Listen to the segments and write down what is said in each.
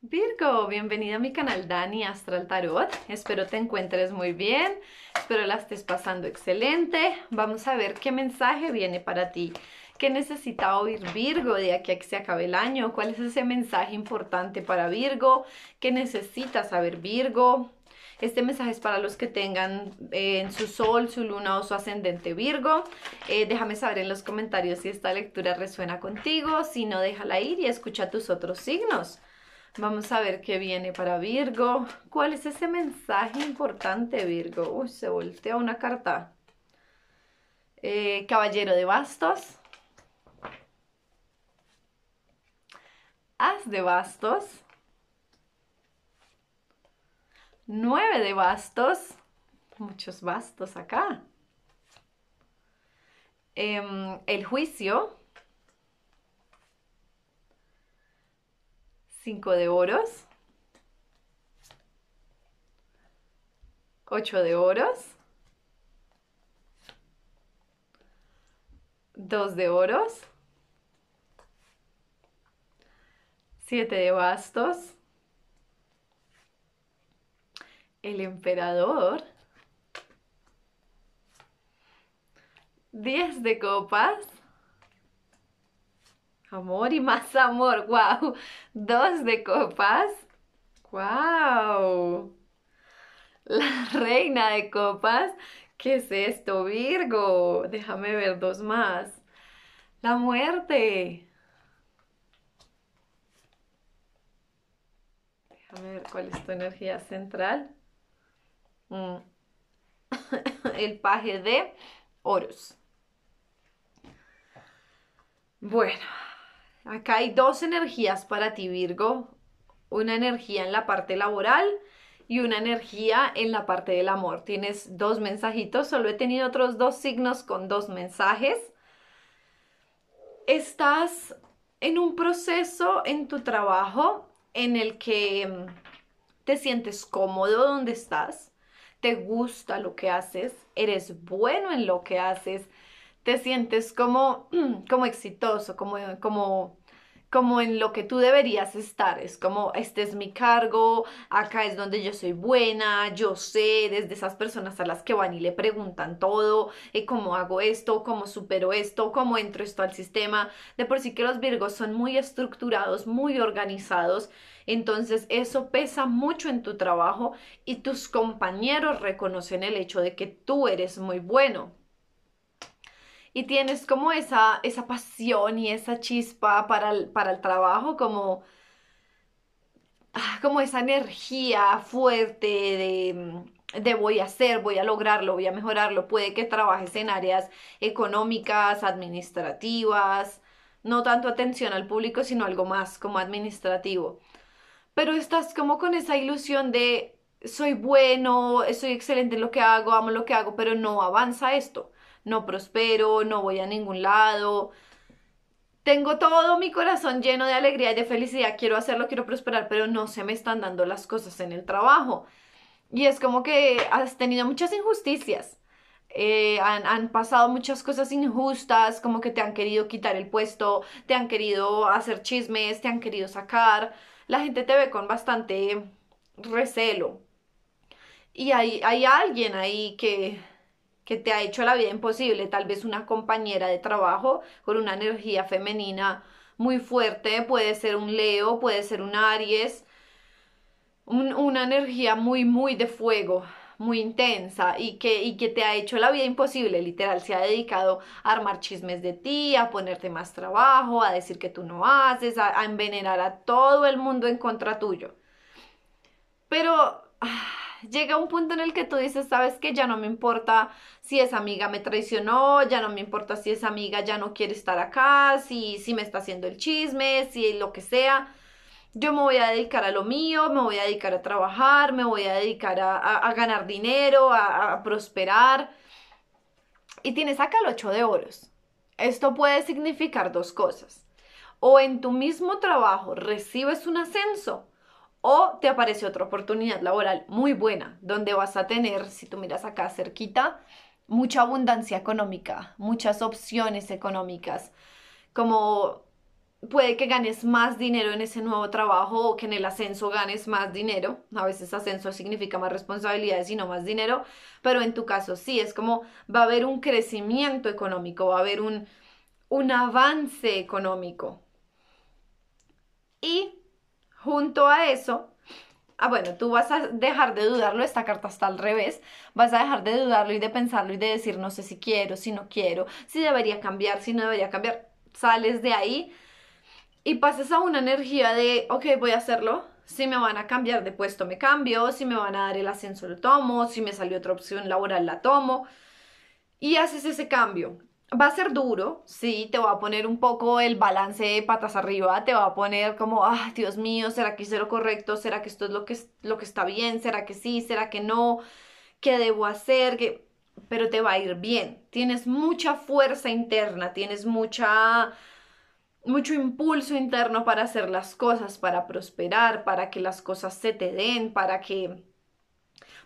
Virgo, bienvenida a mi canal Dani Astral Tarot. Espero te encuentres muy bien, espero la estés pasando excelente. Vamos a ver qué mensaje viene para ti. ¿Qué necesita oír Virgo de aquí a que se acabe el año? ¿Cuál es ese mensaje importante para Virgo? ¿Qué necesita saber Virgo? Este mensaje es para los que tengan en eh, su sol, su luna o su ascendente Virgo. Eh, déjame saber en los comentarios si esta lectura resuena contigo. Si no, déjala ir y escucha tus otros signos. Vamos a ver qué viene para Virgo. ¿Cuál es ese mensaje importante, Virgo? Uy, se voltea una carta. Eh, caballero de bastos. As de bastos. Nueve de bastos. Muchos bastos acá. Em, el juicio. 5 de oros, 8 de oros, 2 de oros, 7 de bastos, el emperador, 10 de copas, Amor y más amor, wow. Dos de copas. Wow. La reina de copas. ¿Qué es esto, Virgo? Déjame ver dos más. La muerte. Déjame ver cuál es tu energía central. Mm. El paje de oros. Bueno, Acá hay dos energías para ti, Virgo. Una energía en la parte laboral y una energía en la parte del amor. Tienes dos mensajitos, solo he tenido otros dos signos con dos mensajes. Estás en un proceso en tu trabajo en el que mm, te sientes cómodo donde estás, te gusta lo que haces, eres bueno en lo que haces, te sientes como, mm, como exitoso, como, como como en lo que tú deberías estar. Es como, este es mi cargo, acá es donde yo soy buena, yo sé, desde esas personas a las que van y le preguntan todo, eh, cómo hago esto, cómo supero esto, cómo entro esto al sistema. De por sí que los Virgos son muy estructurados, muy organizados. Entonces eso pesa mucho en tu trabajo y tus compañeros reconocen el hecho de que tú eres muy bueno, y tienes como esa, esa pasión y esa chispa para el, trabajo, como, ah, como esa energía fuerte de, de voy a hacer, voy a lograrlo, voy a mejorarlo. Puede que trabajes en áreas económicas, administrativas, no tanto atención al público, sino algo más como administrativo. Pero estás como con esa ilusión de soy bueno, soy excelente en lo que hago, amo lo que hago, pero no avanza esto no prospero, no voy a ningún lado. Tengo todo mi corazón lleno de alegría y de felicidad, quiero hacerlo, quiero prosperar, pero no se me están dando las cosas en el trabajo. Y es como que has tenido muchas injusticias. Eh, han, han, pasado muchas cosas injustas, como que te han querido quitar el puesto, te han querido hacer chismes, te han querido sacar. La gente te ve con bastante recelo. Y hay, hay alguien ahí que que te ha hecho la vida imposible, tal vez una compañera de trabajo con una energía femenina muy fuerte, puede ser un Leo, puede ser un Aries, una energía muy, muy de fuego, muy intensa y que, que te ha hecho la vida imposible, literal, se ha dedicado a armar chismes de ti, a ponerte más trabajo, a decir que tú no haces, a, a envenenar a todo el mundo en contra tuyo. Pero ah, llega un punto en el que tú dices, sabes que ya no me importa si esa amiga me traicionó, ya no me importa si esa amiga ya no quiere estar acá, si, si me está haciendo el chisme, si lo que sea. Yo me voy a dedicar a lo mío, me voy a dedicar a trabajar, me voy a dedicar a, a, ganar dinero, a, prosperar. Y tienes acá el ocho de oros. Esto puede significar dos cosas. O en tu mismo trabajo recibes un ascenso o te aparece otra oportunidad laboral muy buena, donde vas a tener, si tú miras acá cerquita, mucha abundancia económica, muchas opciones económicas, como puede que ganes más dinero en ese nuevo trabajo o que en el ascenso ganes más dinero. A veces ascenso significa más responsabilidades y no más dinero, pero en tu caso sí, es como va a haber un crecimiento económico, va a haber un, un avance económico. Junto a eso, ah, bueno, tú vas a dejar de dudarlo, esta carta está al revés, vas a dejar de dudarlo y de pensarlo y de decir, no sé si quiero, si no quiero, si debería cambiar, si no debería cambiar, sales de ahí y pasas a una energía de, ok, voy a hacerlo, si me van a cambiar de puesto me cambio, si me van a dar el ascenso lo tomo, si me salió otra opción laboral la tomo. Y haces ese cambio va a ser duro, sí, te va a poner un poco el balance de patas arriba, te va a poner como, ah, Dios mío, ¿será que hice lo correcto? ¿Será que esto es lo que, lo que está bien? ¿Será que sí? ¿Será que no? ¿Qué debo hacer? Pero te va a ir bien. Tienes mucha fuerza interna, tienes mucha mucho impulso interno para hacer las cosas, para prosperar, para que las cosas se te den, para que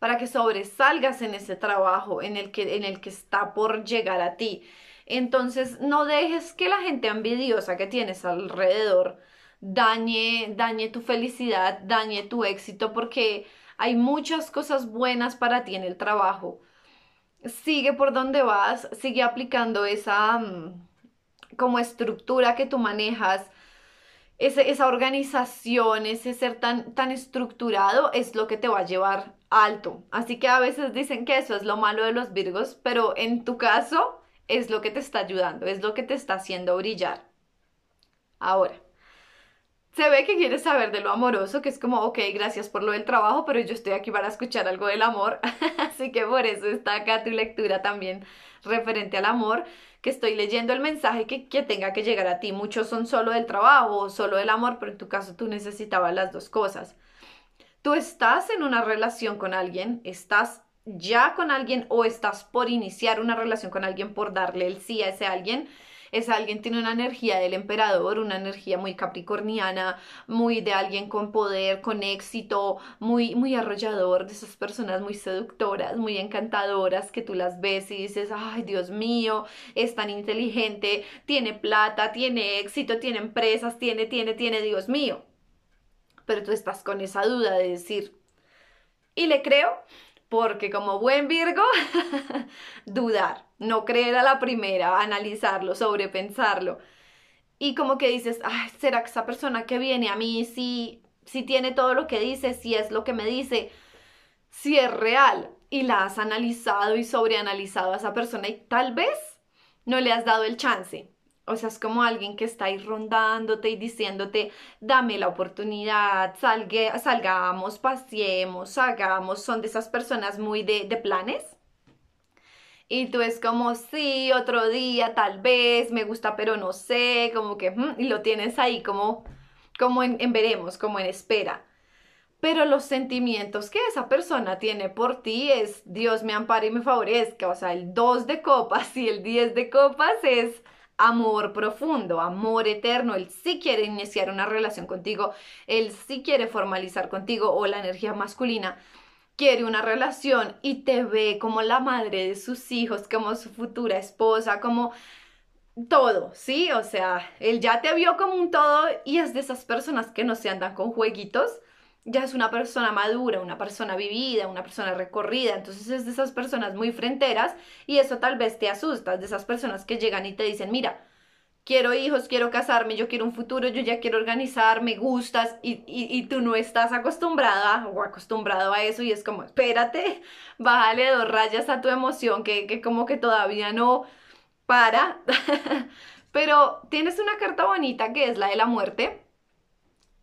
para que sobresalgas en ese trabajo en el que en el que está por llegar a ti. Entonces, no dejes que la gente ambidiosa que tienes alrededor dañe, dañe tu felicidad, dañe tu éxito, porque hay muchas cosas buenas para ti en el trabajo. Sigue por donde vas, sigue aplicando esa mm, como estructura que tú manejas, esa organización, ese ser tan, tan estructurado es lo que te va a llevar alto. Así que a veces dicen que eso es lo malo de los virgos, pero en tu caso es lo que te está ayudando, es lo que te está haciendo brillar. Ahora, se ve que quieres saber de lo amoroso, que es como, ok, gracias por lo del trabajo, pero yo estoy aquí para escuchar algo del amor, así que por eso está acá tu lectura también referente al amor, que estoy leyendo el mensaje que, tenga que llegar a ti. Muchos son solo del trabajo o solo del amor, pero en tu caso tú necesitabas las dos cosas. Tú estás en una relación con alguien, estás ya con alguien o estás por iniciar una relación con alguien, por darle el sí a ese alguien, ese alguien tiene una energía del emperador, una energía muy capricorniana, muy de alguien con poder, con éxito, muy, muy arrollador, de esas personas muy seductoras, muy encantadoras, que tú las ves y dices, ay Dios mío, es tan inteligente, tiene plata, tiene éxito, tiene empresas, tiene, tiene, tiene, Dios mío. Pero tú estás con esa duda de decir, ¿y le creo? porque como buen Virgo, dudar, no creer a la primera, analizarlo, sobrepensarlo. Y como que dices, ¿será que esa persona que viene a mí sí, tiene todo lo que dice, si es lo que me dice, si es real? Y la has analizado y sobreanalizado a esa persona y tal vez no le has dado el chance. O sea, es como alguien que está ahí rondándote y diciéndote, dame la oportunidad, salgamos, paseemos, hagamos. Son de esas personas muy de, planes. Y tú es como, sí, otro día, tal vez, me gusta, pero no sé, como que, y lo tienes ahí como, como en, en veremos, como en espera pero los sentimientos que esa persona tiene por ti es Dios me ampare y me favorezca, o sea, el 2 de copas y el 10 de copas es amor profundo, amor eterno. Él sí quiere iniciar una relación contigo, él sí quiere formalizar contigo o la energía masculina quiere una relación y te ve como la madre de sus hijos, como su futura esposa, como todo, ¿sí? O sea, él ya te vio como un todo y es de esas personas que no se andan con jueguitos, ya es una persona madura, una persona vivida, una persona recorrida, entonces es de esas personas muy fronteras y eso tal vez te asusta, de esas personas que llegan y te dicen, mira, quiero hijos, quiero casarme, yo quiero un futuro, yo ya quiero organizar, me gustas y, y, tú no estás acostumbrada o acostumbrado a eso y es como, espérate, bájale dos rayas a tu emoción que, que como que todavía no para, pero tienes una carta bonita que es la de la muerte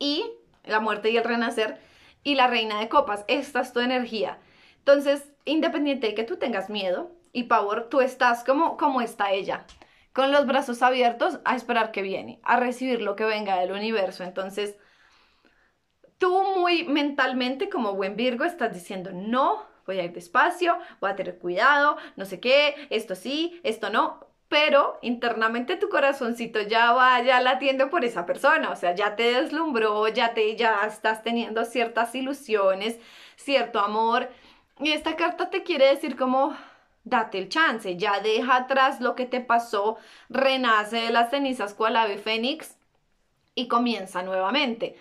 y la muerte y el renacer, y la reina de copas, esta es tu energía. Entonces, independiente de que tú tengas miedo y pavor, tú estás como, como está ella, con los brazos abiertos a esperar que viene, a recibir lo que venga del universo. Entonces, tú muy mentalmente como buen Virgo estás diciendo, no, voy a ir despacio, voy a tener cuidado, no sé qué, esto sí, esto no pero internamente tu corazoncito ya va, ya latiendo por esa persona, o sea, ya te deslumbró, ya te, ya estás teniendo ciertas ilusiones, cierto amor, y esta carta te quiere decir como, date el chance, ya deja atrás lo que te pasó, renace de las cenizas cual ave fénix y comienza nuevamente.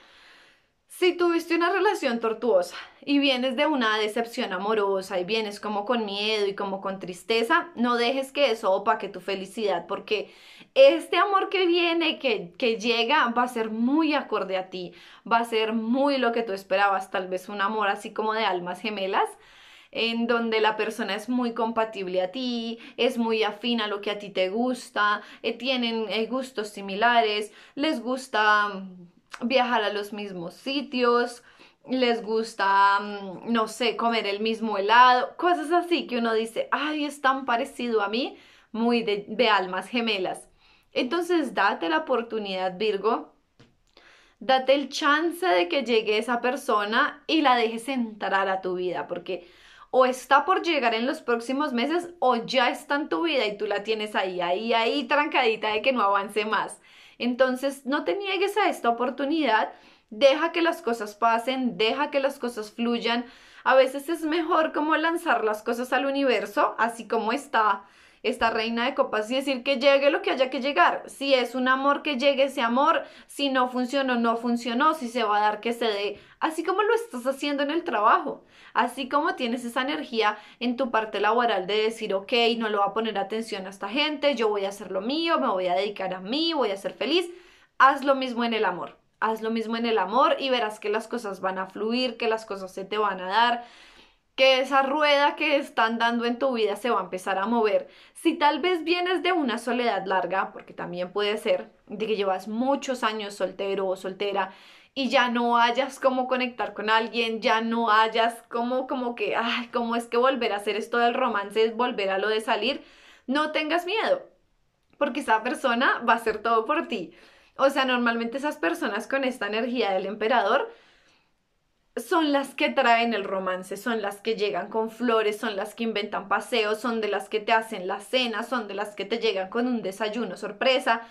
Si tuviste una relación tortuosa y vienes de una decepción amorosa y vienes como con miedo y como con tristeza, no dejes que eso opaque tu felicidad porque este amor que viene, que, que llega, va a ser muy acorde a ti, va a ser muy lo que tú esperabas, tal vez un amor así como de almas gemelas en donde la persona es muy compatible a ti, es muy afín a lo que a ti te gusta, eh, tienen eh, gustos similares, les gusta viajar a los mismos sitios, les gusta, mm, no sé, comer el mismo helado, cosas así que uno dice, ay, es tan parecido a mí, muy de, de, almas gemelas. Entonces, date la oportunidad, Virgo, date el chance de que llegue esa persona y la dejes entrar a tu vida, porque o está por llegar en los próximos meses o ya está en tu vida y tú la tienes ahí, ahí, ahí, trancadita de que no avance más. Entonces, no te niegues a esta oportunidad, deja que las cosas pasen, deja que las cosas fluyan. A veces es mejor como lanzar las cosas al universo, así como está esta reina de copas y decir que llegue lo que haya que llegar. Si es un amor, que llegue ese amor. Si no funcionó, no funcionó. Si se va a dar, que se dé. Así como lo estás haciendo en el trabajo. Así como tienes esa energía en tu parte laboral de decir, ok, no lo voy a poner atención a esta gente, yo voy a hacer lo mío, me voy a dedicar a mí, voy a ser feliz. Haz lo mismo en el amor. Haz lo mismo en el amor y verás que las cosas van a fluir, que las cosas se te van a dar, que esa rueda que están dando en tu vida se va a empezar a mover. Si tal vez vienes de una soledad larga, porque también puede ser de que llevas muchos años soltero o soltera y ya no hayas cómo conectar con alguien, ya no hayas cómo como que, ay, cómo es que volver a hacer esto del romance, es volver a lo de salir, no tengas miedo, porque esa persona va a hacer todo por ti. O sea, normalmente esas personas con esta energía del emperador son las que traen el romance, son las que llegan con flores, son las que inventan paseos, son de las que te hacen la cena, son de las que te llegan con un desayuno sorpresa.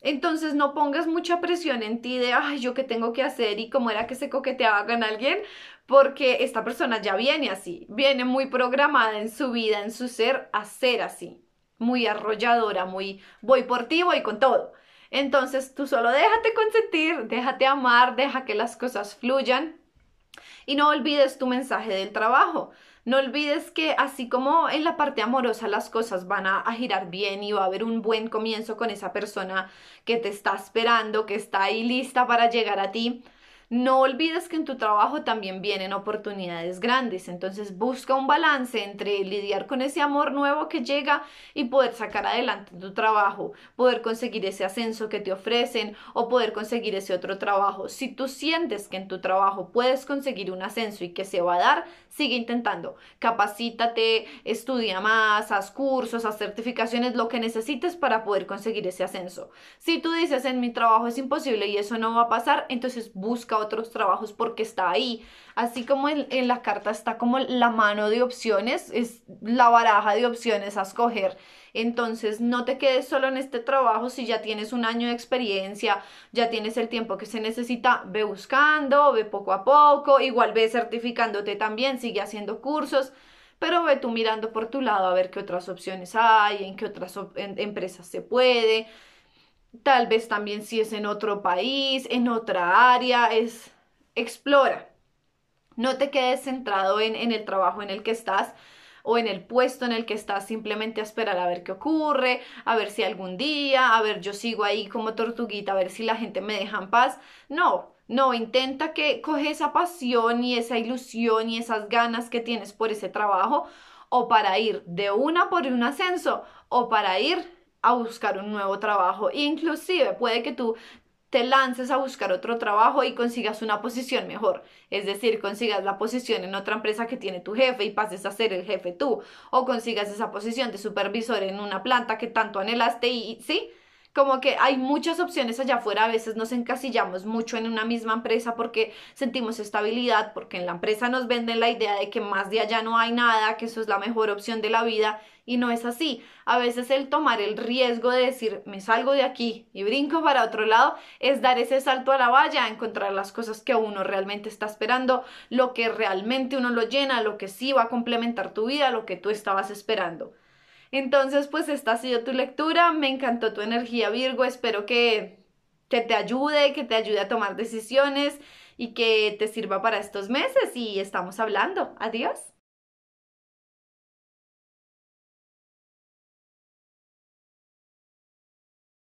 Entonces no pongas mucha presión en ti de, ay, yo qué tengo que hacer y cómo era que se coqueteaba con alguien, porque esta persona ya viene así, viene muy programada en su vida, en su ser, a ser así, muy arrolladora, muy voy por ti, voy con todo. Entonces tú solo déjate consentir, déjate amar, deja que las cosas fluyan y no olvides tu mensaje del trabajo. No olvides que así como en la parte amorosa las cosas van a, girar bien y va a haber un buen comienzo con esa persona que te está esperando, que está ahí lista para llegar a ti, no olvides que en tu trabajo también vienen oportunidades grandes, entonces busca un balance entre lidiar con ese amor nuevo que llega y poder sacar adelante tu trabajo, poder conseguir ese ascenso que te ofrecen o poder conseguir ese otro trabajo. Si tú sientes que en tu trabajo puedes conseguir un ascenso y que se va a dar, sigue intentando, capacítate, estudia más, haz cursos, haz certificaciones, lo que necesites para poder conseguir ese ascenso. Si tú dices en mi trabajo es imposible y eso no va a pasar, entonces busca otros trabajos porque está ahí. Así como en, la carta está como la mano de opciones, es la baraja de opciones a escoger. Entonces, no te quedes solo en este trabajo si ya tienes un año de experiencia, ya tienes el tiempo que se necesita, ve buscando, ve poco a poco, igual ve certificándote también sigue haciendo cursos, pero ve tú mirando por tu lado a ver qué otras opciones hay, en qué otras empresas se puede, tal vez también si es en otro país, en otra área, es explora. No te quedes centrado en, en el trabajo en el que estás, o en el puesto en el que estás simplemente a esperar a ver qué ocurre, a ver si algún día, a ver yo sigo ahí como tortuguita, a ver si la gente me deja en paz. No, no, intenta que coge esa pasión y esa ilusión y esas ganas que tienes por ese trabajo o para ir de una por un ascenso o para ir a buscar un nuevo trabajo. Inclusive puede que tú te lances a buscar otro trabajo y consigas una posición mejor. Es decir, consigas la posición en otra empresa que tiene tu jefe y pases a ser el jefe tú. O consigas esa posición de supervisor en una planta que tanto anhelaste y, sí, como que hay muchas opciones allá afuera, a veces nos encasillamos mucho en una misma empresa porque sentimos estabilidad, porque en la empresa nos venden la idea de que más de allá no hay nada, que eso es la mejor opción de la vida y no es así. A veces el tomar el riesgo de decir, me salgo de aquí y brinco para otro lado, es dar ese salto a la valla, encontrar las cosas que uno realmente está esperando, lo que realmente uno lo llena, lo que sí va a complementar tu vida, lo que tú estabas esperando. Entonces, pues esta ha sido tu lectura, me encantó tu energía Virgo, espero que, te ayude, que te ayude a tomar decisiones y que te sirva para estos meses y estamos hablando. Adiós.